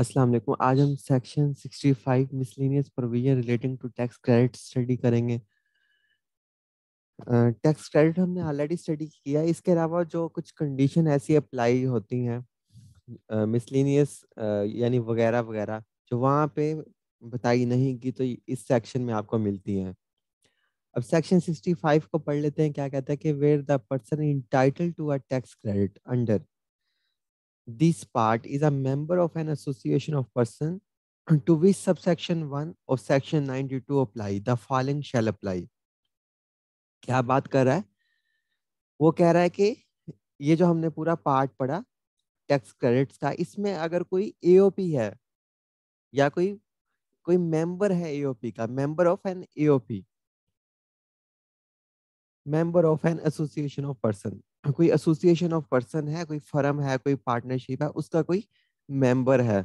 अस्सलाम वालेकुम आज हम section 65 miscellaneous provision relating to tax credit study करेंगे टैक्स uh, क्रेडिट हमने ऑलरेडी स्टडी किया इसके अलावा जो कुछ कंडीशन ऐसी अप्लाई होती हैं मिसलेनियस यानी वगैरह वगैरह जो वहाँ पे बताई नहीं की तो इस सेक्शन में आपको मिलती हैं अब सेक्शन 65 को पढ़ लेते हैं क्या कहता है कि where the person entitled to a tax credit under this part is a member of an association of person to which subsection 1 of section 92 apply the following shall apply kya baat kar raha hai wo keh raha hai ki ye jo humne pura part padha tax credits का इसमें अगर कोई AOP है या कोई कोई member है AOP का member of an AOP member of an association of person कोई एसोसिएशन ऑफ पर्सन है कोई फर्म है कोई पार्टनरशिप है उसका कोई मेंबर है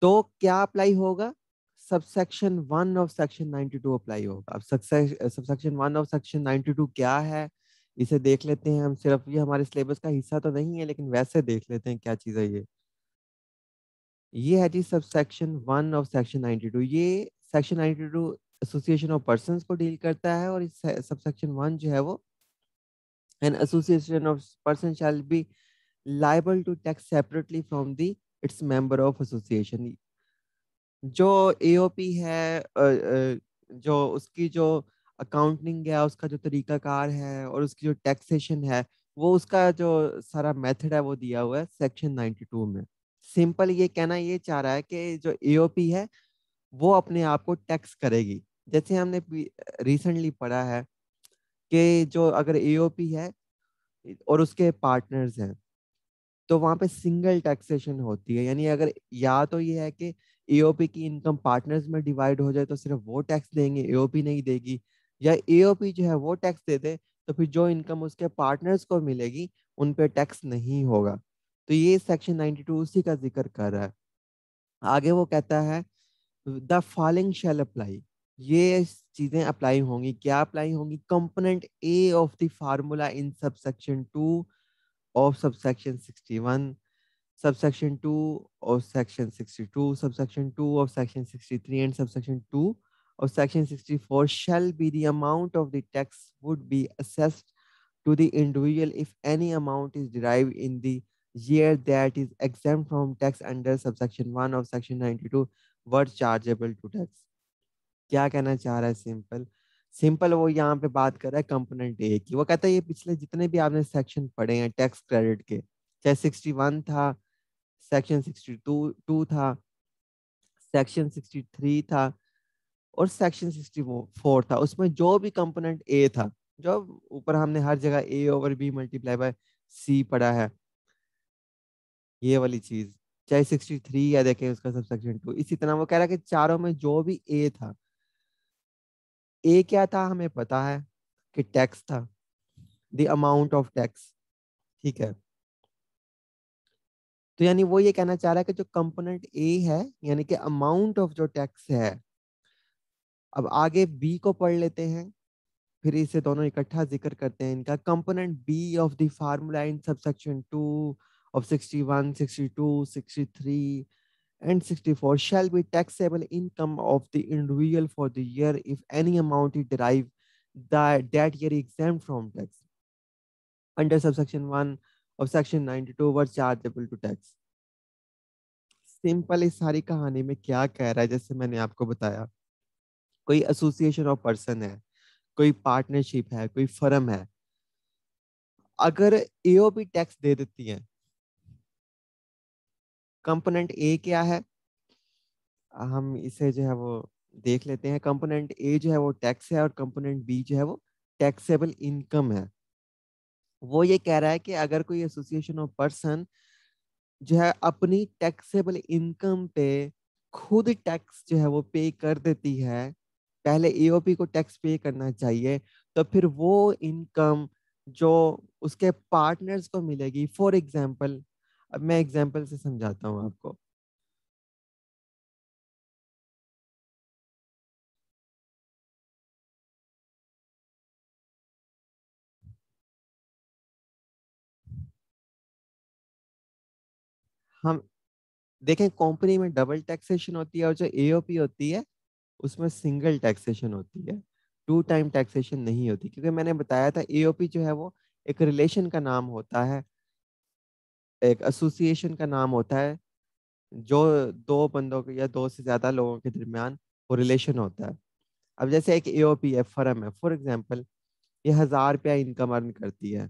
तो क्या अप्लाई होगा subsection one of section ninety two apply होगा अब subsection one of section ninety two क्या है इसे देख लेते हैं हम सिर्फ ये हमारे सिलेबस का हिस्सा तो नहीं है लेकिन वैसे देख लेते हैं क्या चीज़ है ये ये है जी subsection one of section two ये section two association of person को डील करता है और इस सबसेक्शन वन जो है वो an association of person shall be liable to tax separately from the its member of association jo aop hai uh, uh, jo uski jo accounting hai uska jo tarika kar hai aur uski jo taxation hai wo uska jo sara method hai wo diya hua hai section 92 mein simple ये कहना ये चाह रहा है कि जो AOP है वो अपने आप को टैक्स करेगी जैसे हमने रिसेंटली पढ़ा है के जो अगर एओपी है और उसके पार्टनर्स हैं तो वहाँ पे सिंगल टैक्सेशन होती है यानी अगर या तो ये है कि एओपी की इनकम पार्टनर्स में डिवाइड हो जाए तो सिर्फ वो टैक्स देंगे एओपी नहीं देगी या एओपी जो है वो टैक्स दे दे तो फिर जो इनकम उसके पार्टनर्स को मिलेगी उन पर टैक्स नहीं होगा तो ये सेक्शन 92 उसी का जिक्र कर रहा है आगे वो कहता है द फॉलिंग शेल अप्लाई ये चीजें अप्लाई होंगी क्या अप्लाई होंगी component A of the formula in subsection two of subsection sixty one subsection two of section sixty two subsection two of section sixty three and subsection two of section sixty four shall be the amount of the tax would be assessed to the individual if any amount is derive in the year that is exempt from tax under subsection 1 of section 92 were chargeable to tax क्या कहना चाह रहा है simple simple वो यहाँ पे बात कर रहा है कंपोनेंट ए की वो कहता है ये पिछले जितने भी आपने सेक्शन पढ़े हैं टैक्स क्रेडिट के चाहे सिक्सटी वन था सेक्शन सिक्सटी टू टू था सेक्शन सिक्सटी थ्री था और सेक्शन सिक्सटी फोर था उसमें जो भी कंपोनेंट ए था जो ऊपर हमने हर जगह A over B multiply by C पढ़ा है ये वाली चीज चाहे सिक्सटी थ्री या देखें उसका सबसेक्शन टू इसी तरह वो कह रहा है कि चारों में जो भी ए था ए क्या था हमें पता है कि टैक्स था द अमाउंट ऑफ टैक्स ठीक है तो यानी वो ये कहना चाह रहा है कि जो कंपोनेंट ए है यानी कि अमाउंट ऑफ जो टैक्स है अब आगे बी को पढ़ लेते हैं फिर इसे दोनों इकट्ठा जिक्र करते हैं इनका component B of the formula in subsection two of sixty one sixty two sixty three and 64 shall be taxable income of the individual for the year if any amount is derived that, that year exempt from tax under subsection 1 of section 92 were chargeable to tax simple इस सारी कहानी में क्या कह रहा है जैसे मैंने आपको बताया कोई एसोसिएशन ऑफ पर्सन है कोई पार्टनरशिप है कोई फर्म है अगर एओ भी टैक्स दे देती है कंपोनेंट ए क्या है हम इसे जो है वो देख लेते हैं कंपोनेंट ए जो है वो टैक्स है और कंपोनेंट बी जो है वो टैक्सेबल इनकम है वो ये कह रहा है कि अगर कोई एसोसिएशन ऑफ पर्सन जो है अपनी टैक्सेबल इनकम पे खुद टैक्स जो है वो पे कर देती है पहले एओपी को टैक्स पे करना चाहिए तो फिर वो इनकम जो उसके पार्टनर्स को मिलेगी फॉर एग्जांपल अब मैं एग्जाम्पल से समझाता हूँ आपको हम देखें कंपनी में डबल टैक्सेशन होती है और जो एओपी होती है उसमें सिंगल टैक्सेशन होती है टू टाइम टैक्सेशन नहीं होती क्योंकि मैंने बताया था एओपी जो है वो एक रिलेशन का नाम होता है एक एसोसिएशन का नाम होता है जो दो बंदों के या दो से ज़्यादा लोगों के दरमियान वो रिलेशन होता है अब जैसे एक एओपी है फर्म है फॉर एग्जाम्पल ये हज़ार रुपया इनकम अर्न करती है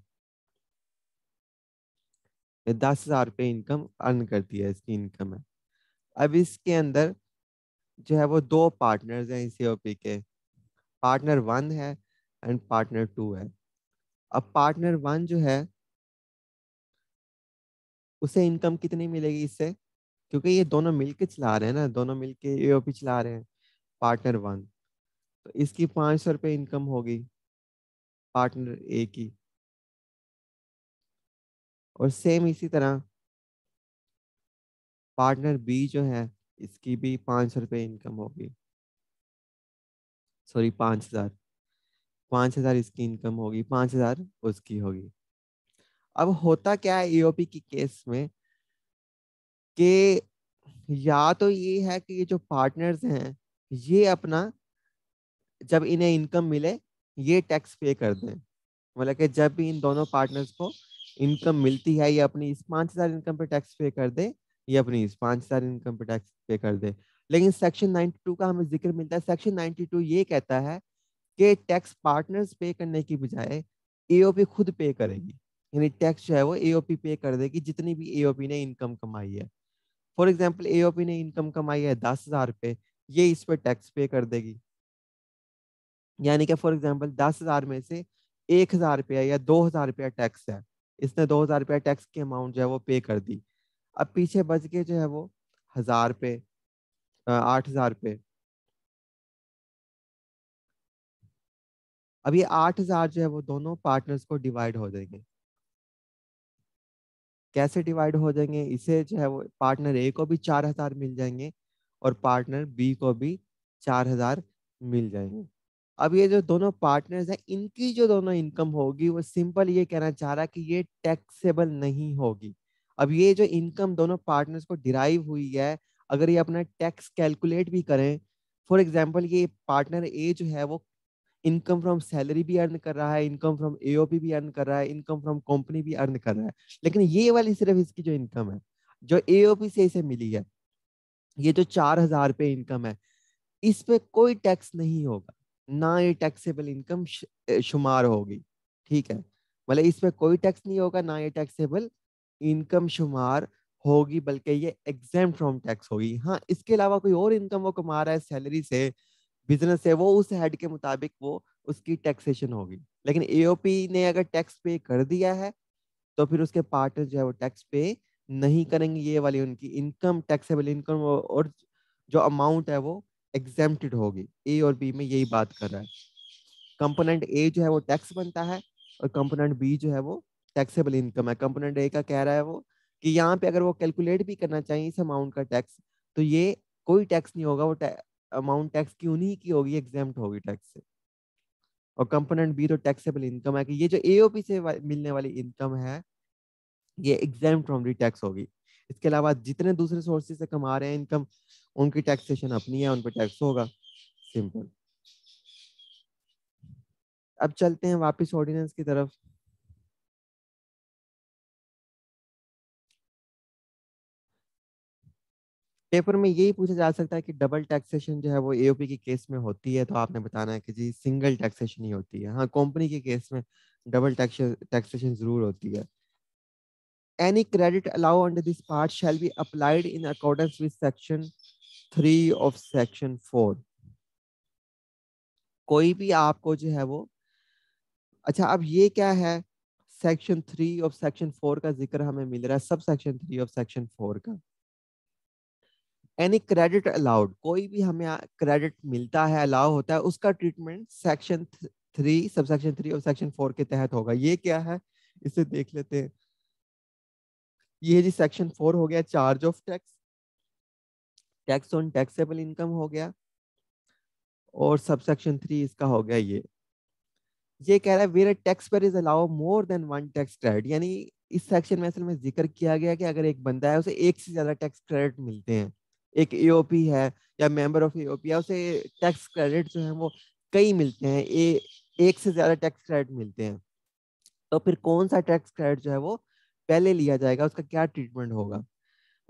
ये दस हज़ार रुपये इनकम अर्न करती है इसकी इनकम है अब इसके अंदर जो है वो दो पार्टनर्स हैं इस पी के पार्टनर वन है एंड पार्टनर टू है अब पार्टनर वन जो है उसे इनकम कितनी मिलेगी इससे क्योंकि ये दोनों मिलके चला रहे हैं ना दोनों मिलके ए ओ पी चला रहे हैं पार्टनर वन तो इसकी पाँच सौ रुपये इनकम होगी पार्टनर ए की और सेम इसी तरह पार्टनर बी जो है इसकी भी पाँच सौ रुपये इनकम होगी सॉरी पाँच हज़ार पाँच हज़ार इसकी इनकम होगी पाँच हज़ार उसकी होगी अब होता क्या है ईओपी की केस में कि या तो ये है कि ये जो पार्टनर्स हैं ये अपना जब इन्हें इनकम मिले ये टैक्स पे कर दें मतलब कि जब भी इन दोनों पार्टनर्स को इनकम मिलती है ये अपनी इस पाँच हज़ार इनकम पे टैक्स पे कर दे ये अपनी इस पाँच हज़ार इनकम पे टैक्स पे कर दे लेकिन सेक्शन 92 का हमें जिक्र मिलता है सेक्शन 92 ये कहता है कि टैक्स पार्टनर्स पे करने की बजाय एओपी खुद पे करेगी यानी टैक्स जो है वो एओपी पे कर देगी जितनी भी एओपी ने इनकम कमाई है फॉर एग्जाम्पल एओपी ने इनकम कमाई है दस हजार रुपये ये इस पर टैक्स पे कर देगी यानी कि फॉर एग्जाम्पल दस हजार में से एक हजार रुपया या दो हजार रुपया टैक्स है इसने दो हजार रुपया टैक्स की अमाउंट जो है वो पे कर दी अब पीछे बच के जो है वो हजार रुपये आठ हजार रुपये अब ये आठ हजार जो है वो दोनों पार्टनर्स को डिवाइड हो जाएंगे कैसे डिवाइड हो जाएंगे इसे जो है वो पार्टनर ए को भी चार हजार मिल जाएंगे और पार्टनर बी को भी चार हजार मिल जाएंगे अब ये जो दोनों पार्टनर्स हैं इनकी जो दोनों इनकम होगी वो सिंपल ये कहना चाह रहा है कि ये टैक्सेबल नहीं होगी अब ये जो इनकम दोनों पार्टनर्स को डिराइव हुई है अगर ये अपना टैक्स कैलकुलेट भी करें फॉर एग्जाम्पल ये पार्टनर ए जो है वो इनकम फ्रॉम सैलरी भी अर्न कर रहा है इनकम फ्रॉम एओपी भी अर्न कर रहा है इनकम फ्रॉम कंपनी भी अर्न कर रहा है लेकिन ये वाली सिर्फ इसकी जो इनकम है जो एओपी से इसे मिली है ये जो चार हजार रुपये इनकम है इस पे कोई टैक्स नहीं होगा ना ये टैक्सेबल इनकम शुमार होगी ठीक है मतलब इस पे कोई टैक्स नहीं होगा ना ये टैक्सेबल इनकम शुमार होगी बल्कि ये एग्जाम फ्रॉम टैक्स होगी हाँ इसके अलावा कोई और इनकम वो कमा रहा है सैलरी से बिजनेस है वो उस हेड के मुताबिक वो उसकी टैक्सेशन होगी लेकिन एओपी ने अगर टैक्स पे कर दिया है तो फिर उसके पार्टनर जो है वो टैक्स पे नहीं करेंगे ये वाली उनकी इनकम टैक्सेबल इनकम और जो अमाउंट है वो एग्जेम्प्टेड होगी ए और बी में यही बात कर रहा है कंपोनेंट ए जो है वो टैक्स बनता है और कंपोनेंट बी जो है वो टैक्सेबल इनकम है कंपोनेंट ए का कह रहा है वो कि यहाँ पे अगर वो कैलकुलेट भी करना चाहिए इस अमाउंट का टैक्स तो ये कोई टैक्स नहीं होगा वो अमाउंट टैक्स की उन्हीं की होगी एग्जाम होगी टैक्स से और कंपोनेंट बी तो टैक्सेबल इनकम है कि ये जो एओपी से मिलने वाली इनकम है ये एग्जाम फ्रॉम री टैक्स होगी इसके अलावा जितने दूसरे सोर्सेज से कमा रहे हैं इनकम उनकी टैक्सेशन अपनी है उन पर टैक्स होगा सिंपल अब चलते हैं वापस ऑर्डिनेंस की तरफ पेपर में यही पूछा जा सकता है कि डबल टैक्सेशन जो है वो एओपी के केस में होती है तो आपने बताना है कि जी सिंगल टैक्सेशन ही होती है हाँ कंपनी के केस में डबल टैक्सेशन जरूर होती है any credit allow under this part shall be applied in accordance with section three of section four कोई भी आपको जो है वो अच्छा अब ये क्या है section three of section four का जिक्र हमें मिल रहा है subsection three of section four का एनी क्रेडिट अलाउड कोई भी हमें क्रेडिट मिलता है अलाउ होता है उसका treatment section three subsection three और सेक्शन फोर के तहत होगा ये क्या है इसे देख लेते हैं ये जी सेक्शन फोर हो गया charge of tax tax on taxable income हो गया और सब सेक्शन थ्री इसका हो गया ये ये कह रहा है वेर टैक्स पर is allow more than one tax credit यानी इस सेक्शन में असल में जिक्र किया गया कि अगर एक बंदा है उसे एक से ज्यादा टैक्स क्रेडिट मिलते हैं एक एओपी है या मेंबर ऑफ एओपी है उसे टैक्स क्रेडिट जो है वो कई मिलते हैं ए, एक से ज़्यादा टैक्स क्रेडिट मिलते हैं तो फिर कौन सा टैक्स क्रेडिट जो है वो पहले लिया जाएगा उसका क्या ट्रीटमेंट होगा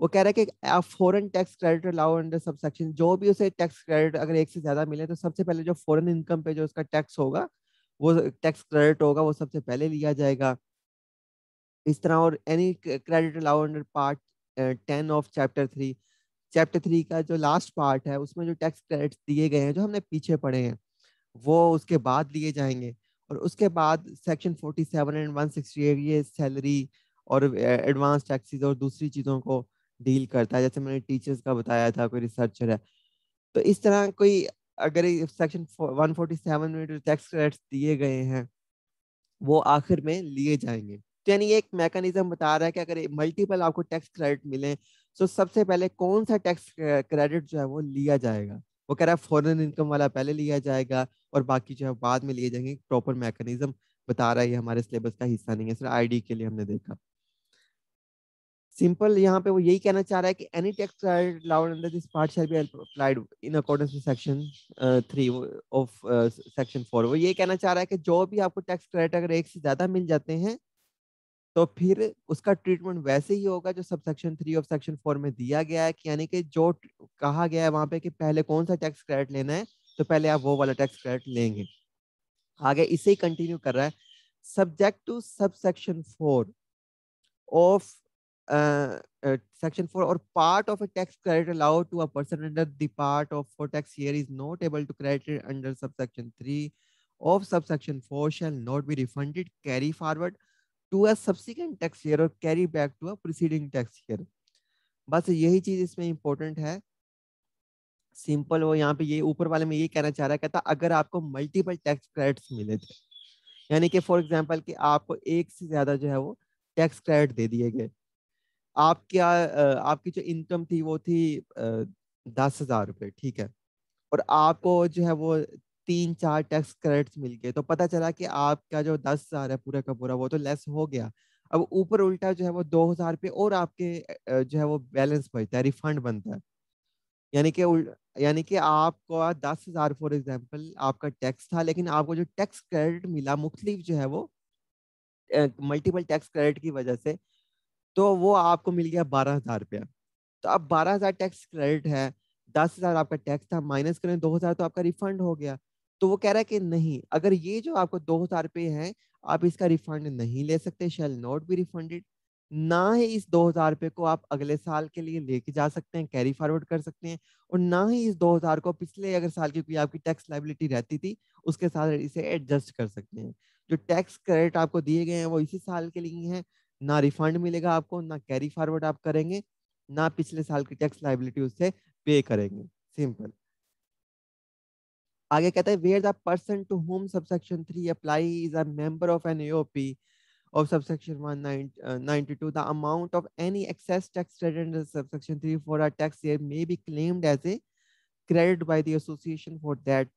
वो कह रहा है कि foreign tax credit allow under subsection जो भी उसे टैक्स क्रेडिट अगर एक से ज़्यादा मिले तो सबसे पहले जो फॉरेन इनकम पे जो उसका टैक्स होगा वो टैक्स क्रेडिट होगा वो सबसे पहले लिया जाएगा इस तरह और any credit allow under part ten of chapter three chapter three का जो लास्ट पार्ट है उसमें जो टैक्स क्रेडिट्स दिए गए हैं जो हमने पीछे पढ़े हैं वो उसके बाद लिए जाएंगे और उसके बाद section forty seven and one sixty eight ये सैलरी और एडवांस टैक्सेस और दूसरी चीज़ों को डील करता है जैसे मैंने टीचर्स का बताया था कोई रिसर्चर है तो इस तरह कोई अगर सेक्शन वन फोर्टी सेवन में जो टैक्स क्रेडिट्स दिए गए हैं वो आखिर में लिए जाएंगे तो यानी एक मैकेनिज्म बता रहा है कि अगर मल्टीपल आपको टैक्स क्रेडिट मिले सो so, सबसे पहले कौन सा टैक्स क्रेडिट जो है वो लिया जाएगा वो कह रहा है फॉरन इनकम वाला पहले लिया जाएगा और बाकी जो है बाद में लिए जाएंगे प्रॉपर मैकेनिज्म बता रहा है ये हमारे सिलेबस का हिस्सा नहीं है सर आईडी के लिए हमने देखा सिंपल यहाँ पे वो यही कहना चाह रहा है कि any tax allowed under this part shall be applied in accordance to section three of section four वो ये कहना चाह रहा है कि जो भी आपको टैक्स क्रेडिट अगर एक से ज्यादा मिल जाते हैं तो फिर उसका ट्रीटमेंट वैसे ही होगा जो subsection three of section four में दिया गया है कि यानी कि जो कहा गया है वहां पे कि पहले कौन सा टैक्स क्रेडिट लेना है तो पहले आप वो वाला टैक्स क्रेडिट लेंगे आगे इसे ही कंटिन्यू कर रहा है subject to subsection four of section four और part of a tax credit allowed to a person under of four tax for tax year is not able to credit under subsection 3 of subsection 4 shall not be refunded carry forward to a subsequent tax year और carry back to a preceding tax year बस यही चीज इसमें important है simple वो यहाँ पे ये ऊपर वाले में ये कहना चाह रहा है कहता अगर आपको मल्टीपल टैक्स क्रेडिट्स मिले थे यानी कि फॉर एग्जांपल कि आपको एक से ज्यादा जो है वो टैक्स क्रेडिट दे दिए गए आप क्या आपकी जो इनकम थी वो थी दस हजार रुपये ठीक है और आपको जो है वो तीन चार टैक्स क्रेडिट्स मिल गए तो पता चला कि आपका जो दस हजार है पूरा का पूरा वो तो लेस हो गया अब ऊपर उल्टा जो है वो दो हजार पे और आपके जो है वो बैलेंस बचता है रिफंड बनता है यानी कि यानी कि आपको दस हजार फॉर एग्जाम्पल आपका टैक्स था लेकिन आपको जो टैक्स क्रेडिट मिला मुख्तलिफ जो है वो मल्टीपल टैक्स क्रेडिट की वजह से तो वो आपको मिल गया बारह हजार रुपया तो अब बारह हजार टैक्स क्रेडिट है दस हजार आपका टैक्स था माइनस करें दो हजार तो आपका रिफंड हो गया तो वो कह रहा है कि नहीं अगर ये जो आपको दो हजार रुपये है आप इसका रिफंड नहीं ले सकते शेल नॉट बी रिफंडेड ना ही इस दो हजार रुपये को आप अगले साल के लिए लेके जा सकते हैं कैरी फॉरवर्ड कर सकते हैं और ना ही इस दो हजार को पिछले अगर साल की कोई आपकी टैक्स लाइबिलिटी रहती थी उसके साथ इसे एडजस्ट कर सकते हैं जो टैक्स क्रेडिट आपको दिए गए हैं वो इसी साल के लिए हैं ना रिफंड मिलेगा आपको ना कैरी फॉरवर्ड आप करेंगे ना पिछले साल की टैक्स लाइबिलिटी उससे पे करेंगे सिंपल आगे कहता है where the person to whom subsection three apply is a member of an AOP of subsection 192 the amount of any excess tax credit in subsection 3 for a tax year may be claimed as a credit by the association for that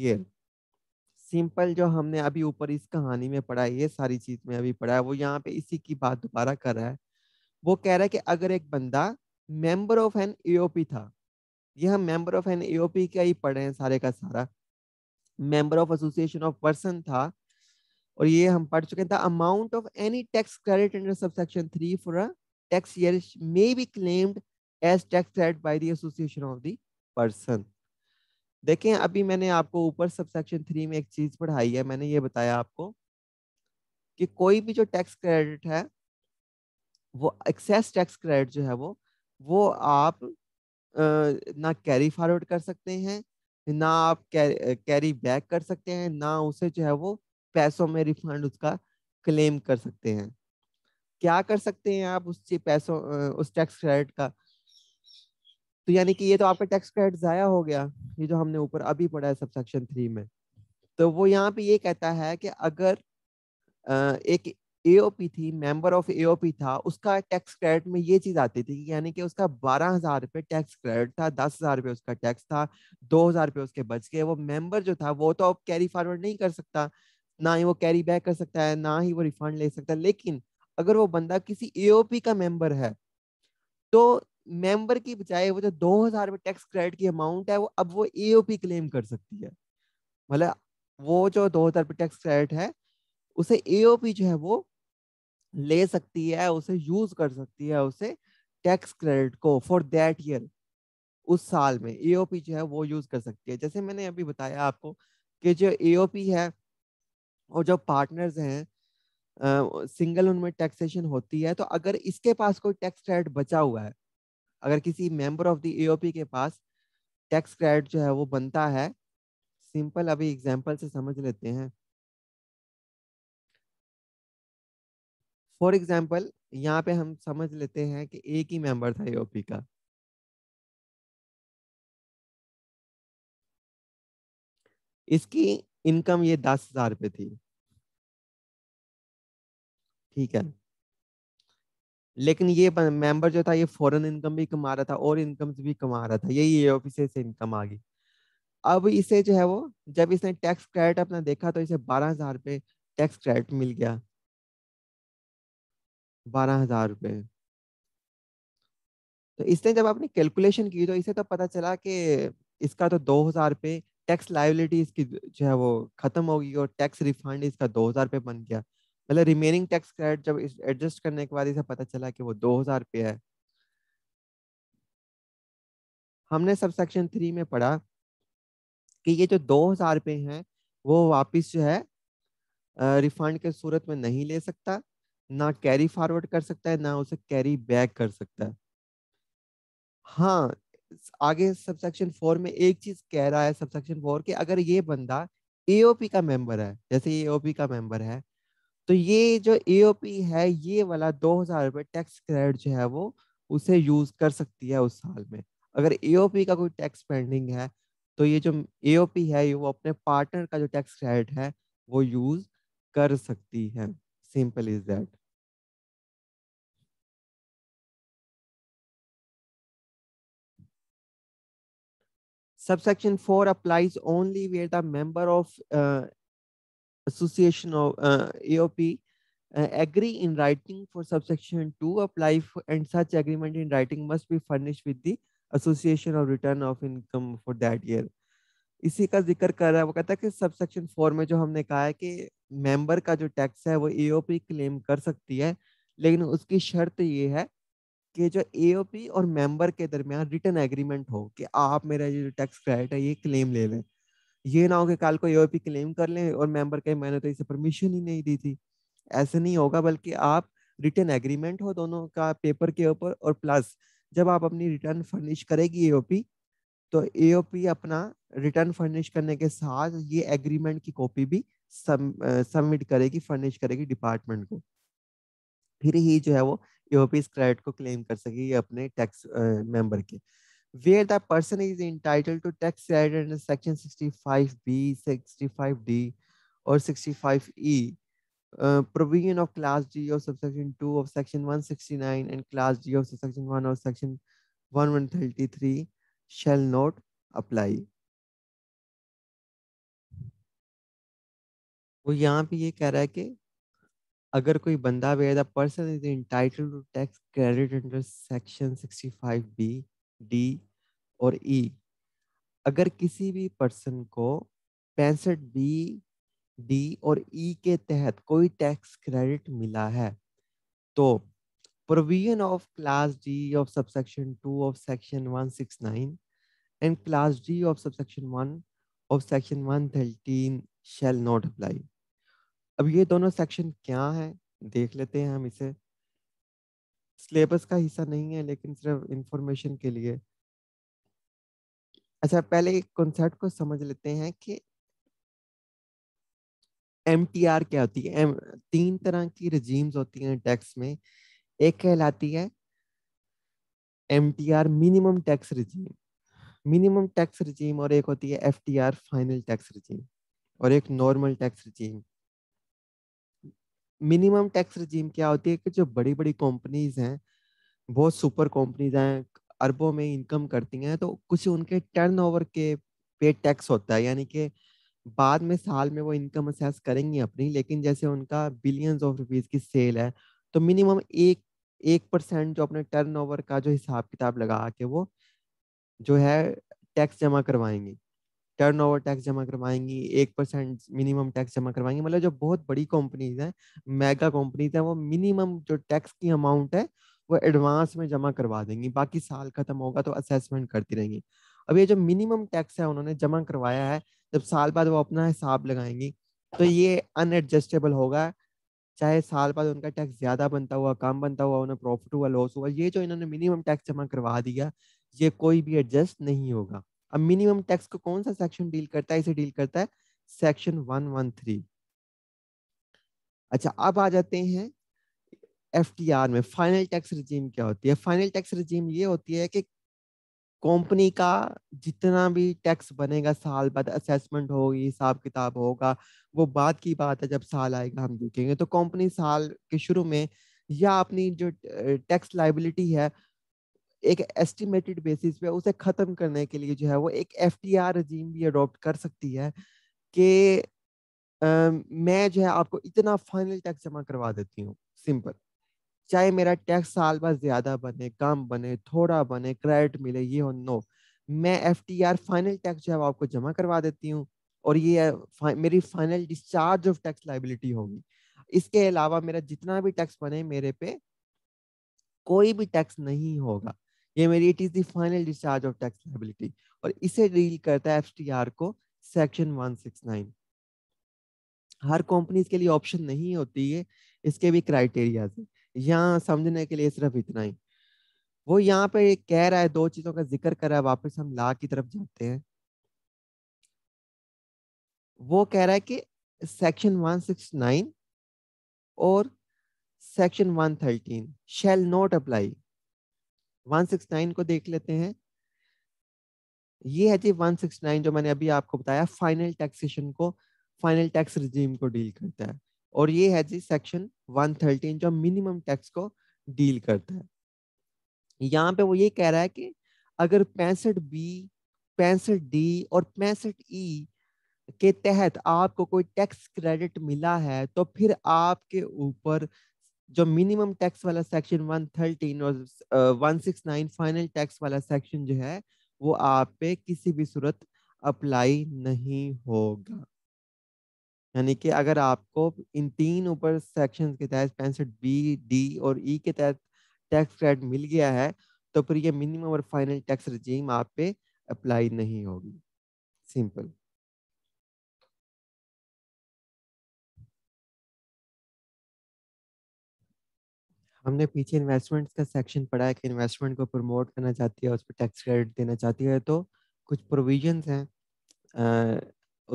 year simple जो हमने अभी ऊपर इस कहानी में पढ़ा है ये सारी चीज में अभी पढ़ा है वो यहाँ पे इसी की बात दोबारा कर रहा है वो कह रहा है कि अगर एक बंदा मेंबर ऑफ एन एओपी था ये हम मेंबर ऑफ एन एओपी का ही पढ़ रहे हैं सारे का सारा member of association of person था और ये हम पढ़ चुके हैं amount of any tax credit under subsection three for a tax year may be claimed as tax credit by the association of the person देखें अभी मैंने आपको ऊपर सबसेक्शन थ्री में एक चीज पढ़ाई है मैंने ये बताया आपको कि कोई भी जो टैक्स क्रेडिट है वो एक्सेस टैक्स क्रेडिट जो है वो वो आप ना कैरी फॉरवर्ड कर सकते हैं ना आप कैरी बैक कर सकते हैं ना उसे जो है वो पैसों में रिफंड उसका क्लेम कर सकते हैं क्या कर सकते हैं आप उस पैसों उस टैक्स क्रेडिट का तो यानी कि ये तो आपका टैक्स क्रेडिट ज़ाया हो गया ये जो हमने ऊपर अभी पढ़ा है सबसेक्शन थ्री में तो वो यहाँ पे ये कहता है कि अगर एक एओपी थी मेंबर ऑफ एओपी था उसका टैक्स क्रेडिट में ये चीज आती थी यानी कि उसका बारह हजार रुपए टैक्स क्रेडिट था दस हजार रुपए उसका टैक्स था दो हजार रुपए उसके बच गए वो मेंबर जो था वो तो अब कैरी फॉरवर्ड नहीं कर सकता ना ही वो कैरी बैक कर सकता है ना ही वो रिफंड ले सकता है लेकिन अगर वो बंदा किसी एओपी का मेंबर है तो मेंबर की बजाय वो जो दो हजार रुपये टैक्स क्रेडिट की अमाउंट है वो अब वो एओपी क्लेम कर सकती है मतलब वो जो दो हजार रुपये टैक्स क्रेडिट है उसे एओपी जो है वो ले सकती है उसे यूज कर सकती है उसे टैक्स क्रेडिट को फॉर दैट ईयर उस साल में एओपी जो है वो यूज कर सकती है जैसे मैंने अभी बताया आपको कि जो एओपी है और जो पार्टनर्स हैं सिंगल उनमें टैक्सेशन होती है तो अगर इसके पास कोई टैक्स क्रेडिट बचा हुआ है अगर किसी मेंबर ऑफ द एओपी के पास टैक्स क्रेडिट जो है वो बनता है सिंपल अभी एग्जांपल से समझ लेते हैं फॉर एग्जाम्पल यहाँ पे हम समझ लेते हैं कि एक ही मेंबर था यूपी का इसकी इनकम ये दस हजार रुपये थी ठीक है लेकिन ये मेंबर जो था ये फॉरेन इनकम भी कमा रहा था और इनकम भी कमा रहा था यही यूपी से इनकम आ गई अब इसे जो है वो जब इसने टैक्स क्रेडिट अपना देखा तो इसे बारह हजार रुपये टैक्स क्रेडिट मिल गया बारह हजार रुपये तो इसने जब आपने कैलकुलेशन की तो इसे तो पता चला कि इसका तो दो हजार रुपये टैक्स लाइबिलिटी इसकी जो है वो खत्म होगी और टैक्स रिफंड इसका दो हजार रुपये बन गया मतलब रिमेनिंग टैक्स क्रेडिट जब एडजस्ट करने के बाद इसे पता चला कि वो दो हजार रुपये है हमने सब सेक्शन थ्री में पढ़ा कि ये जो दो हजार रुपये हैं वो वापिस जो है रिफंड के सूरत में नहीं ले सकता ना कैरी फॉरवर्ड कर सकता है ना उसे कैरी बैक कर सकता है हाँ आगे सबसेक्शन फोर में एक चीज कह रहा है सबसेक्शन फोर के अगर ये बंदा एओपी का मेंबर है जैसे एओपी का मेंबर है तो ये जो एओपी है ये वाला दो हजार रुपये टैक्स क्रेडिट जो है वो उसे यूज कर सकती है उस साल में अगर एओपी का कोई टैक्स पेंडिंग है तो ये जो एओपी है ये वो अपने पार्टनर का जो टैक्स क्रेडिट है वो यूज कर सकती है simple is that Subsection 4 applies only where the member of uh, association of uh, AOP uh, agree in writing for subsection 2 apply for, and such agreement in writing must be furnished with the association of return of income for that year. इसी का जिक्र कर रहा है वो कहता है कि सब सेक्शन फोर में जो हमने कहा है कि मेंबर का जो टैक्स है वो एओपी क्लेम कर सकती है लेकिन उसकी शर्त ये है कि जो ए और मेंबर के दरमियान रिटर्न एग्रीमेंट हो कि आप मेरा जो टैक्स क्रेडिट है ये क्लेम ले लें ये ना हो कि कल को ए क्लेम कर लें और मेंबर कहे मैंने तो इसे परमिशन ही नहीं दी थी ऐसे नहीं होगा बल्कि आप रिटर्न एग्रीमेंट हो दोनों का पेपर के ऊपर और प्लस जब आप अपनी रिटर्न फर्निश करेगी ए तो ए अपना रिटर्न फर्निश करने के साथ ये एग्रीमेंट की कॉपी भी सबमिट करेगी फर्निश करेगी डिपार्टमेंट को फिर ही जो है वो यूरोपीज क्रेडिट को क्लेम कर सकेगी अपने टैक्स मेंबर के where the person is entitled to tax credit in section 65 B 65 D और 65 E provision of class D of subsection 2 of section 169 and class D of subsection 1 of section 1133 shall not apply वो यहाँ पे ये कह रहा है कि अगर कोई बंदा भी है person is entitled to tax credit under section 65 B D और ई e. अगर किसी भी पर्सन को पैंसठ बी डी और ई e के तहत कोई टैक्स क्रेडिट मिला है तो provision of class D of subsection two of section 169 and class G of subsection 1 of section 113 shall not apply अब ये दोनों सेक्शन क्या है देख लेते हैं हम इसे सिलेबस का हिस्सा नहीं है लेकिन सिर्फ इंफॉर्मेशन के लिए अच्छा पहले एक कॉन्सेप्ट को समझ लेते हैं कि एम क्या होती है एम तीन तरह की रजीम्स होती हैं टैक्स में एक कहलाती है M minimum tax regime minimum tax regime और एक होती है एफ फाइनल टैक्स रजीम और एक normal tax regime minimum tax regime क्या होती है कि जो बड़ी बड़ी कंपनीज हैं बहुत सुपर कंपनीज हैं अरबों में इनकम करती हैं तो कुछ उनके टर्नओवर के पे टैक्स होता है यानी कि बाद में साल में वो इनकम असेस करेंगी अपनी लेकिन जैसे उनका बिलियंस ऑफ रुपीज की सेल है तो मिनिमम एक एक परसेंट जो अपने टर्नओवर का जो हिसाब किताब लगा के वो जो है टैक्स जमा करवाएंगी टर्न ओवर टैक्स जमा करवाएंगी एक परसेंट मिनिमम टैक्स जमा करवाएंगी मतलब जो बहुत बड़ी कंपनीज हैं मेगा कंपनीज हैं वो मिनिमम जो टैक्स की अमाउंट है वो एडवांस में जमा करवा देंगी बाकी साल खत्म होगा तो असेसमेंट करती रहेंगी अब ये जो मिनिमम टैक्स है उन्होंने जमा करवाया है जब साल बाद वो अपना हिसाब लगाएंगी तो ये अनएडजस्टेबल होगा चाहे साल बाद उनका टैक्स ज्यादा बनता हुआ कम बनता हुआ उन्हें प्रॉफिट हुआ लॉस हुआ ये जो इन्होंने मिनिमम टैक्स जमा करवा दिया ये कोई भी एडजस्ट नहीं होगा अब मिनिमम टैक्स को कौन सा सेक्शन डील करता है इसे डील करता है सेक्शन वन वन थ्री अच्छा अब आ जाते हैं एफ में फाइनल टैक्स रिजीम क्या होती है फाइनल टैक्स रिजीम ये होती है कि कंपनी का जितना भी टैक्स बनेगा साल बाद असेसमेंट होगी हिसाब किताब होगा वो बाद की बात है जब साल आएगा हम देखेंगे तो कंपनी साल के शुरू में या अपनी जो टैक्स लाइबिलिटी है एक एस्टिमेटेड बेसिस पे उसे खत्म करने के लिए जो है वो एक एफ टी आर रजीम भी अडोप्ट कर सकती है कि मैं जो है आपको इतना फाइनल टैक्स जमा करवा देती हूँ सिंपल चाहे मेरा टैक्स साल बाद ज्यादा बने कम बने थोड़ा बने क्रेडिट मिले ये हो नो मैं F T R final tax जो है आपको जमा करवा देती हूँ और ये फा, मेरी final discharge of tax liability होगी इसके अलावा मेरा जितना भी टैक्स बने मेरे पे कोई भी टैक्स नहीं होगा ये मेरी it is the final discharge of tax liability और इसे डील करता है एफटीआर को सेक्शन 169 हर कंपनी के लिए ऑप्शन नहीं होती है इसके भी क्राइटेरिया यहाँ समझने के लिए सिर्फ इतना ही वो यहाँ पे कह रहा है दो चीजों का जिक्र कर रहा है वापस हम ला की तरफ जाते हैं वो कह रहा है कि सेक्शन 169 और सेक्शन 113 शैल नॉट अप्लाई 169 को देख लेते हैं ये है जी 169 जो मैंने अभी आपको बताया फाइनल टैक्सेशन को फाइनल टैक्स रिजीम को डील करता है और ये है जी सेक्शन 113 जो मिनिमम टैक्स को डील करता है यहाँ पे वो ये कह रहा है कि अगर पैंसठ बी पैंसठ डी और पैंसठ ई e के तहत आपको कोई टैक्स क्रेडिट मिला है तो फिर आपके ऊपर जो मिनिमम टैक्स वाला सेक्शन 113 और uh, 169 फाइनल टैक्स वाला सेक्शन जो है वो आप पे किसी भी सूरत अप्लाई नहीं होगा यानी कि अगर आपको इन तीन ऊपर सेक्शंस के तहत पैंसठ बी डी और ई e के तहत टैक्स क्रेडिट मिल गया है तो फिर ये मिनिमम और फाइनल टैक्स रजीम आप पे अप्लाई नहीं होगी सिंपल हमने पीछे इन्वेस्टमेंट्स का सेक्शन पढ़ा है कि इन्वेस्टमेंट को प्रमोट करना चाहती है उस पर टैक्स क्रेडिट देना चाहती है तो कुछ प्रोविजंस हैं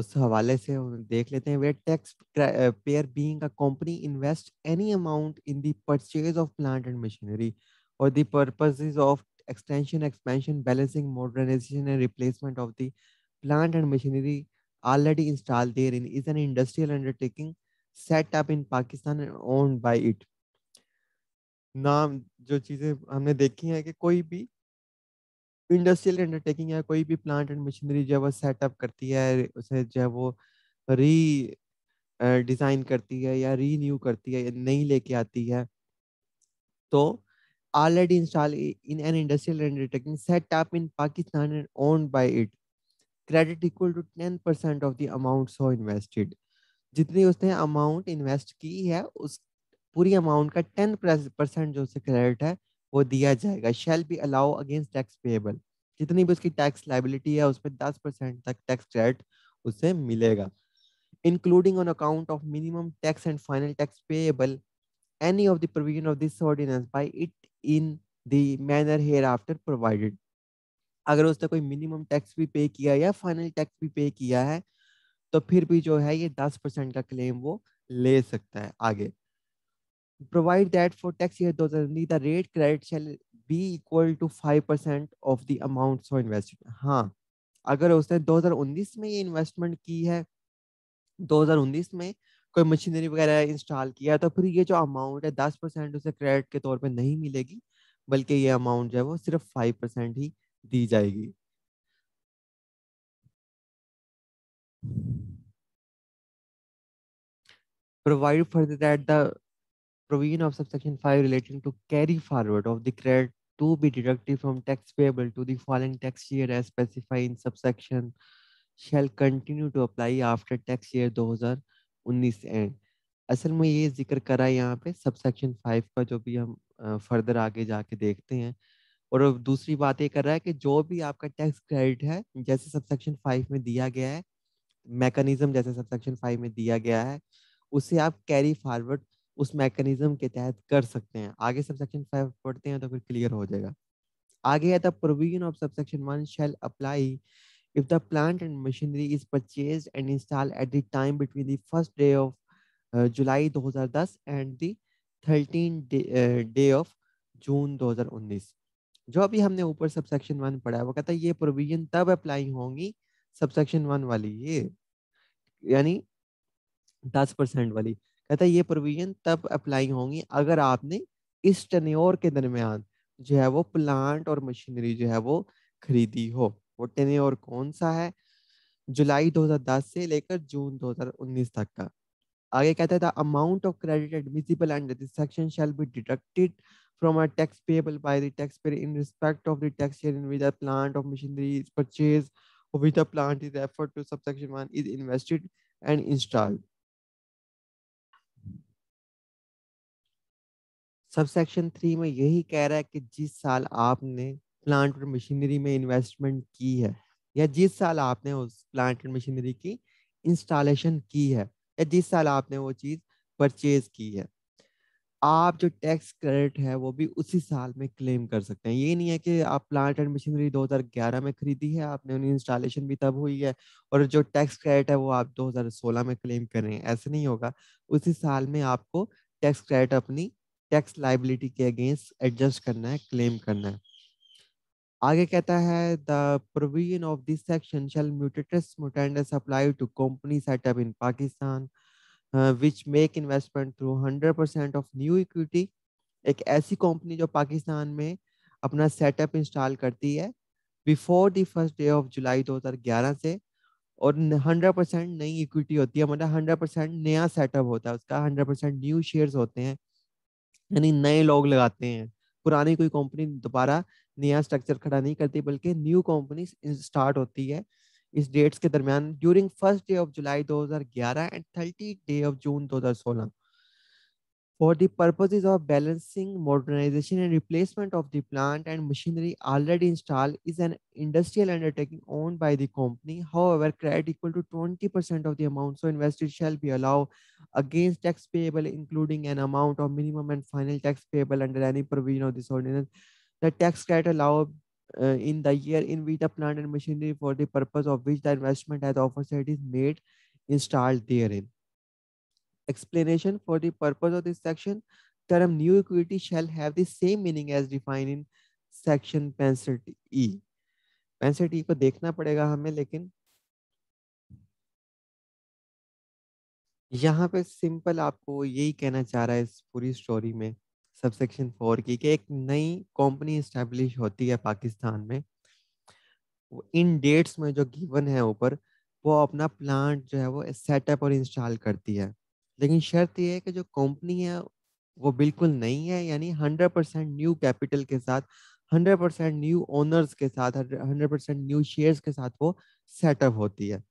उस हवाले से देख लेते हैं where tax payer being company invest any amount in the purchase of plant and machinery और the purposes of extension expansion balancing modernisation and replacement of the plant and machinery already install therein is an industrial undertaking set up in Pakistan and owned it नाम जो चीज़ें हमने देखी हैं कि कोई भी इंडस्ट्रियल अंडरटेकिंग या कोई भी प्लांट एंड मशीनरी जो है वो सेटअप करती है उसे जो है वो री डिज़ाइन करती है या रीन्यू करती है या नई लेके आती है तो already install in an industrial undertaking set up in Pakistan and own owned it credit equal to ten percent of the amount so invested जितनी उसने अमाउंट इन्वेस्ट की है उस पूरी अमाउंट का टेन परसेंट जो उसे क्रेडिट है वो दिया जाएगा shall be allow against tax payable जितनी भी उसकी टैक्स लाइबिलिटी है उसमें दस परसेंट तक टैक्स क्रेडिट उसे मिलेगा including on account of minimum tax and final tax payable any of the provision of this ordinance by it in the hereafter provided अगर उसने कोई मिनिमम टैक्स भी पे किया या फाइनल टैक्स भी पे किया है तो फिर भी जो है ये दस परसेंट का क्लेम वो ले सकता है आगे provide that for tax year 2020 the rate credit shall be equal to 5% of the amount so invested हाँ अगर उसने 2019 में ये इन्वेस्टमेंट की है 2019 में कोई मशीनरी वगैरह इंस्टॉल किया तो फिर ये जो अमाउंट है 10 परसेंट उसे क्रेडिट के तौर पे नहीं मिलेगी बल्कि ये अमाउंट जो है वो सिर्फ 5 परसेंट ही दी जाएगी provide further that the provision of subsection 5 relating to carry forward of the credit to be deducted from tax payable to the following tax year as specified in subsection shall continue to apply after tax year 2019 end असल में ये जिक्र करा है यहाँ पे subsection five का जो भी हम फर्दर आगे जाके देखते हैं और दूसरी बात ये कर रहा है कि जो भी आपका टैक्स क्रेडिट है जैसे सबसेक्शन फाइव में दिया गया है मैकेनिज्म जैसे सबसेक्शन फाइव में दिया गया है उसे आप कैरी फॉरवर्ड उस मैकेनिज्म के तहत कर सकते हैं आगे सबसेक्शन फाइव पढ़ते हैं तो फिर क्लियर हो जाएगा आगे है the provision of subsection one shall apply if the plant and machinery is purchase and install at the time between the first day of July 2010 and the thirteen day of June 2019 जो अभी हमने ऊपर subsection one पढ़ा है वो कहता है ये प्रोविजन तब अप्लाई होंगी सबसेक्शन वन वाली ये यानी दस परसेंट वाली कहता है ये प्रोविजन तब अप्लाई होंगी अगर आपने इस टेन्योर के दरमियान जो है वो प्लांट और मशीनरी जो है वो खरीदी हो वो टेन्योर कौन सा है जुलाई 2010 से लेकर जून 2019 तक का आगे कहता है amount of credit admissible under section shall be deducted from a tax payable by the tax payer in respect of the tax year in with the plant of machinery is purchase with the plant is effort to subsection 1 is invested and installed subsection three में यही कह रहा है कि जिस साल आपने plant और मशीनरी में इन्वेस्टमेंट की है या जिस साल आपने उस प्लांट और मशीनरी की इंस्टॉलेशन की है या जिस साल आपने वो चीज़ परचेज की है आप जो टैक्स क्रेडिट है वो भी उसी साल में क्लेम कर सकते हैं ये नहीं है कि आप प्लांट एंड मशीनरी 2011 में खरीदी है आपने उनकी इंस्टॉलेशन भी तब हुई है और जो टैक्स क्रेडिट है वो आप 2016 में क्लेम कर रहे हैं ऐसे नहीं होगा उसी साल में आपको टैक्स क्रेडिट अपनी टैक्स लाइबिलिटी के अगेंस्ट एडजस्ट करना है क्लेम करना है आगे कहता है the provision of this section shall mutatis mutandis apply to company set up in Pakistan which make investment through hundred percent of new equity एक ऐसी कंपनी जो पाकिस्तान में अपना सेटअप इंस्टॉल करती है before the first day of July 2011 से और hundred percent नई इक्विटी होती है मतलब हंड्रेड परसेंट नया सेटअप होता है उसका हंड्रेड परसेंट न्यू शेयर्स होते हैं यानी नए लोग लगाते हैं पुरानी कोई कंपनी दोबारा नया स्ट्रक्चर खड़ा नहीं करती बल्कि न्यू कंपनी स्टार्ट होती है इस डेट्स के दरमियान during first day of July 2011 and thirty day of June 2016 for the purposes of balancing modernization and replacement of the plant and machinery already installed is an industrial undertaking owned by the company. However, credit equal to 20% of the amount so invested shall be allowed against tax payable, including an amount of minimum and final tax payable under any provision of this ordinance. The tax credit allowed uh, in the year in which the plant and machinery for the purpose of which the investment has offset is made installed therein. explanation for the purpose of this section, term new equity shall have the same meaning as defined in section पैंसठ ई पैंसठ ई को देखना पड़ेगा हमें लेकिन यहाँ पे simple आपको यही कहना चाह रहा है इस पूरी स्टोरी में सब सेक्शन फोर की कि एक नई कंपनी इस्टेब्लिश होती है पाकिस्तान में इन डेट्स में जो गिवन है ऊपर वो अपना प्लांट जो है वो सेटअप और इंस्टॉल करती है लेकिन शर्त यह है कि जो कंपनी है वो बिल्कुल नहीं है यानी हंड्रेड परसेंट न्यू कैपिटल के साथ हंड्रेड परसेंट न्यू ओनर्स के साथ हंड्रेड परसेंट न्यू शेयर्स के साथ वो सेटअप होती है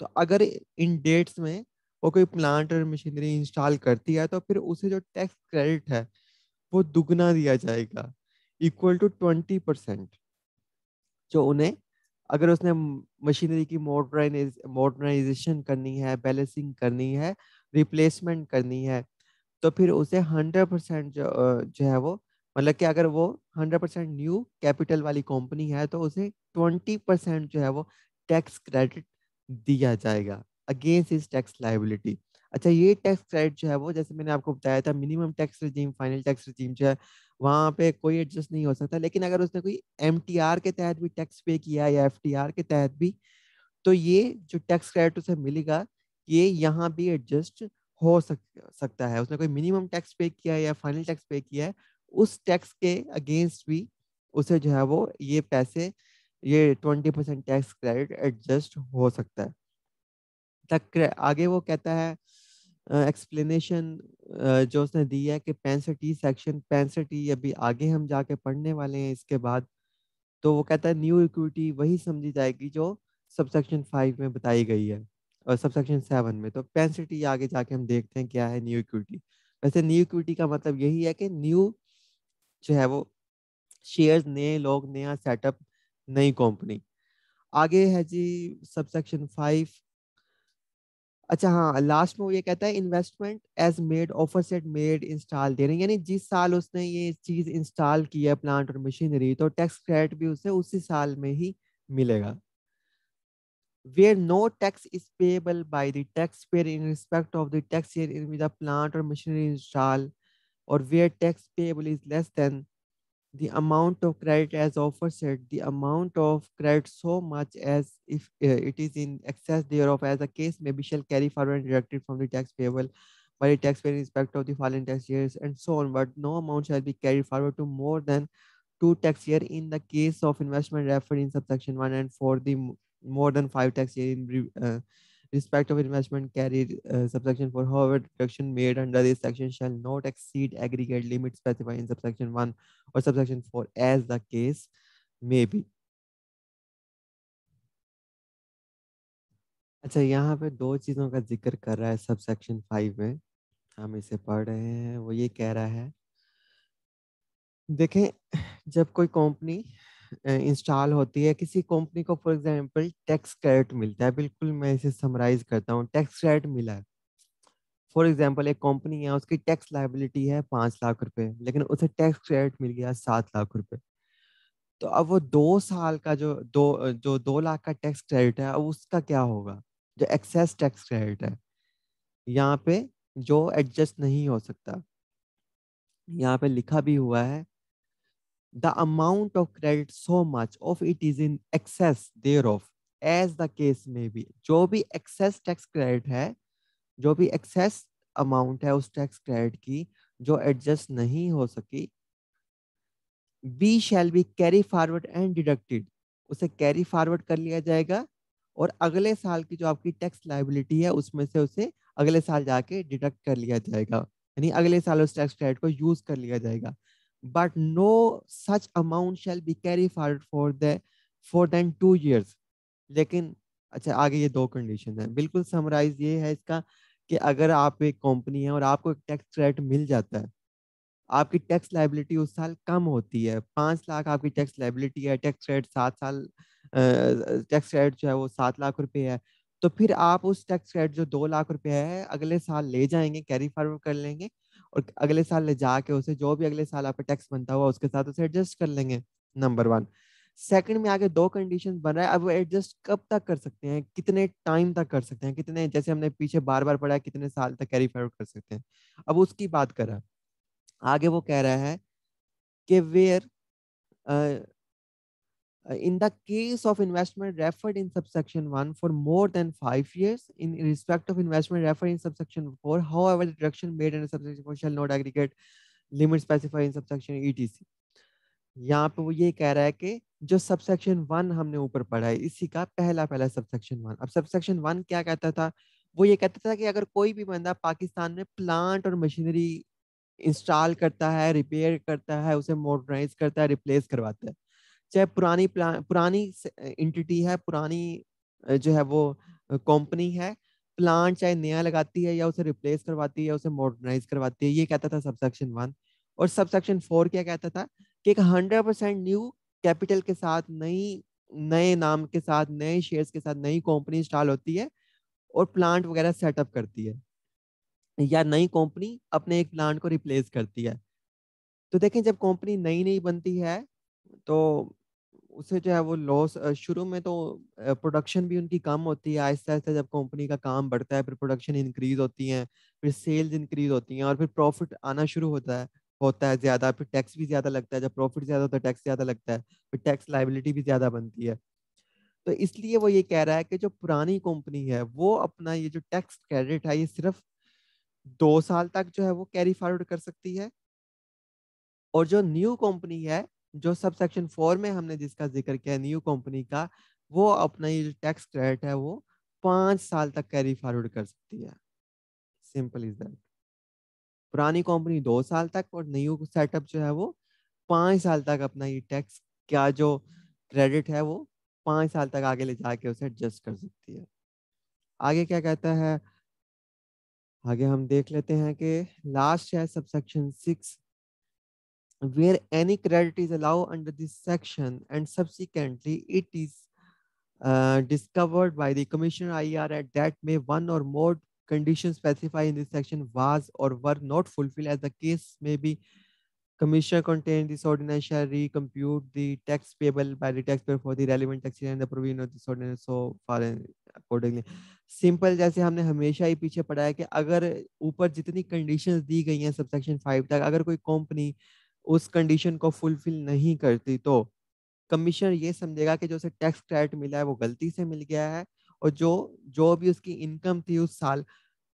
तो अगर इन डेट्स में वो कोई प्लांट और मशीनरी इंस्टॉल करती है तो फिर उसे जो टैक्स क्रेडिट है वो दुगना दिया जाएगा इक्वल टू ट्वेंटी परसेंट जो उन्हें अगर उसने मशीनरी की मॉडर्नाइज मॉडर्नाइजेशन करनी है बैलेंसिंग करनी है रिप्लेसमेंट करनी है तो फिर उसे हंड्रेड परसेंट जो जो है वो मतलब कि अगर वो हंड्रेड परसेंट न्यू कैपिटल वाली कंपनी है तो उसे ट्वेंटी परसेंट जो है वो टैक्स क्रेडिट दिया जाएगा अगेंस्ट इस टैक्स लाइबिलिटी अच्छा ये टैक्स क्रेडिट जो है वो जैसे मैंने आपको बताया था minimum tax regime final tax regime जो है वहाँ पे कोई एडजस्ट नहीं हो सकता लेकिन अगर उसने कोई एम के तहत भी टैक्स पे किया या एफ के तहत भी तो ये जो टैक्स क्रेडिट उसे मिलेगा ये यहाँ भी एडजस्ट हो सक सकता है उसने कोई मिनिमम टैक्स पे किया है या फाइनल टैक्स पे किया है उस टैक्स के अगेंस्ट भी उसे जो है वो ये पैसे ये twenty percent tax credit adjust हो सकता है तक आगे वो कहता है एक्सप्लेनेशन uh, uh, जो उसने दी है कि पैंसठ सेक्शन e पैंसठ e अभी आगे हम जाके पढ़ने वाले हैं इसके बाद तो वो कहता है न्यू इक्विटी वही समझी जाएगी जो सबसेक्शन फाइव में बताई गई है सबसेक्शन सेवन में तो पेंसिटी आगे जाके हम देखते हैं क्या है न्यू इक्विटी वैसे न्यू इक्विटी का मतलब यही है कि न्यू जो है वो शेयर्स नए लोग नया सेटअप नई कंपनी आगे है जी सबसेक्शन फाइव अच्छा हाँ लास्ट में वो ये कहता है investment as made offer set made install दे रहे यानी जिस साल उसने ये चीज़ इंस्टॉल की है प्लांट और मशीनरी तो टैक्स क्रेडिट भी उसे उसी साल में ही मिलेगा where no tax is payable by the taxpayer in respect of the tax year in which the plant or machinery is installed, or where tax payable is less than the amount of credit as said, the amount of credit so much as if uh, it is in excess thereof, as the case maybe shall carry forward and deducted from the tax payable by the taxpayer in respect of the following tax years and so on. But no amount shall be carried forward to more than two tax year in the case of investment referred in subsection one and for the more than five tax years in uh, respect of investment carried uh, subsection 4 however deduction made under this section shall not exceed aggregate limit specified in subsection one or subsection four, as the case may be अच्छा यहाँ पे दो चीज़ों का जिक्र कर रहा है सब सेक्शन फाइव में हम इसे पढ़ रहे हैं वो ये कह रहा है देखें जब कोई कंपनी इंस्टॉल होती है किसी कंपनी को फॉर एग्जांपल टैक्स क्रेडिट मिलता है बिल्कुल मैं इसे समराइज करता हूँ टैक्स क्रेडिट मिला है फॉर एग्जांपल एक कंपनी है उसकी टैक्स लाइबिलिटी है पाँच लाख रुपए लेकिन उसे टैक्स क्रेडिट मिल गया सात लाख रुपए तो अब वो दो साल का जो दो जो दो लाख का टैक्स क्रेडिट है अब उसका क्या होगा जो एक्सेस टैक्स क्रेडिट है यहाँ पे जो एडजस्ट नहीं हो सकता यहाँ पे लिखा भी हुआ है the amount of credit so much of it is in excess thereof as the case may be जो भी excess tax credit है जो भी excess amount है उस tax credit की जो adjust नहीं हो सकी we shall be carry forward and deducted उसे carry forward कर लिया जाएगा और अगले साल की जो आपकी टैक्स लाइबिलिटी है उसमें से उसे अगले साल जाके डिडक्ट कर लिया जाएगा यानी अगले साल उस टैक्स क्रेडिट को यूज कर लिया जाएगा but no such amount shall be carried forward for the for than two years लेकिन अच्छा आगे ये दो कंडीशन है बिल्कुल समराइज ये है इसका कि अगर आप एक कंपनी है और आपको एक टैक्स क्रेडिट मिल जाता है आपकी टैक्स लाइबिलिटी उस साल कम होती है पाँच लाख आपकी टैक्स लाइबिलिटी है टैक्स क्रेडिट सात साल टैक्स क्रेडिट जो है वो सात लाख रुपए है तो फिर आप उस टैक्स क्रेडिट जो दो लाख रुपए है अगले साल ले जाएंगे कैरी फॉरवर्ड कर लेंगे और अगले साल ले जाके उसे जो भी अगले साल आपका टैक्स बनता हुआ उसके साथ उसे एडजस्ट कर लेंगे नंबर वन सेकंड में आगे दो कंडीशन बन रहा है अब वो एडजस्ट कब तक कर सकते हैं कितने टाइम तक कर सकते हैं कितने जैसे हमने पीछे बार बार पढ़ा है कितने साल तक कैरी फॉरवर्ड कर सकते हैं अब उसकी बात कर रहा है आगे वो कह रहा है कि where in the case of investment referred in subsection 1 for more than 5 years in respect of investment referred in subsection 4 however the deduction made in subsection 4 shall not aggregate limit specified in subsection etc यहाँ पे वो ये कह रहा है कि जो subsection one हमने ऊपर पढ़ा है इसी का पहला पहला सबसेक्शन वन अब सबसेक्शन वन क्या कहता था वो ये कहता था कि अगर कोई भी बंदा पाकिस्तान में प्लांट और मशीनरी इंस्टॉल करता है रिपेयर करता है उसे मॉडर्नाइज करता है रिप्लेस करवाता है चाहे पुरानी पुरानी इंटिटी है पुरानी जो है वो कंपनी है प्लांट चाहे नया लगाती है या उसे रिप्लेस करवाती है उसे मॉडर्नाइज करवाती है ये कहता था सबसेक्शन वन और सबसेक्शन फोर क्या कहता था कि एक हंड्रेड परसेंट न्यू कैपिटल के साथ नई नए नाम के साथ नए शेयर्स के साथ नई कंपनी इंस्टॉल होती है और प्लांट वगैरह सेटअप करती है या नई कंपनी अपने एक प्लांट को रिप्लेस करती है तो देखें जब कंपनी नई नई बनती है तो उसे जो है वो लॉस शुरू में तो प्रोडक्शन भी उनकी कम होती है आहिस्ता आहिस्ता जब कंपनी का काम बढ़ता है फिर प्रोडक्शन इंक्रीज होती है फिर सेल्स इंक्रीज होती हैं और फिर प्रॉफिट आना शुरू होता है होता है ज़्यादा फिर टैक्स भी ज़्यादा लगता है जब प्रॉफिट ज़्यादा होता है टैक्स ज़्यादा लगता है फिर टैक्स लाइबिलिटी भी ज़्यादा बनती है तो इसलिए वो ये कह रहा है कि जो पुरानी कंपनी है वो अपना ये जो टैक्स क्रेडिट है ये सिर्फ दो साल तक जो है वो कैरी फॉरवर्ड कर सकती है और जो न्यू कंपनी है जो सब सेक्शन फोर में हमने जिसका जिक्र किया न्यू कंपनी का वो अपना ये जो टैक्स क्रेडिट है वो पाँच साल तक कैरी फॉरवर्ड कर सकती है सिंपल इज दैट पुरानी कंपनी दो साल तक और न्यू सेटअप जो है वो पाँच साल तक अपना ये टैक्स क्या जो क्रेडिट है वो पाँच साल तक आगे ले जाके उसे एडजस्ट कर सकती है आगे क्या कहता है आगे हम देख लेते हैं कि लास्ट है subsection six where any credit is allowed under this section and subsequently it is uh, discovered by the Commissioner IR that may one or more conditions specified in this section was or were not fulfilled as the case may be commissioner contained this ordinance shall recompute the tax payable by the taxpayer for the relevant tax year and the provision of this ordinance so far accordingly Simple, जैसे हमने हमेशा ही पीछे पढ़ा है कि अगर ऊपर जितनी कंडीशंस दी गई हैं सबसेक्शन फाइव तक अगर कोई कंपनी उस कंडीशन को फुलफिल नहीं करती तो कमीशन ये समझेगा कि जो उसे टैक्स क्रेडिट मिला है वो गलती से मिल गया है और जो जो भी उसकी इनकम थी उस साल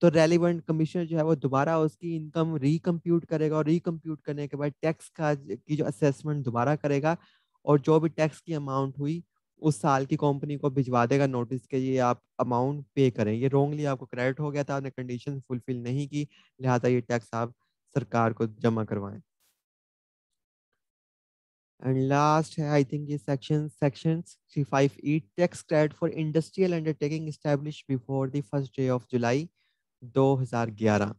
तो रेलिवेंट कमीशन जो है वो दोबारा उसकी इनकम रिकम्प्यूट करेगा और रिकम्प्यूट करने के बाद टैक्स का की जो असेसमेंट दोबारा करेगा और जो भी टैक्स की अमाउंट हुई उस साल की कंपनी को भिजवा देगा नोटिस के ये आप अमाउंट पे करें ये रॉन्गली आपको क्रेडिट हो गया था आपने कंडीशन फुलफिल नहीं की लिहाजा ये टैक्स आप सरकार को जमा करवाएं And last, I think is section sections 358 tax credit for industrial undertaking established before the first day of July 2011.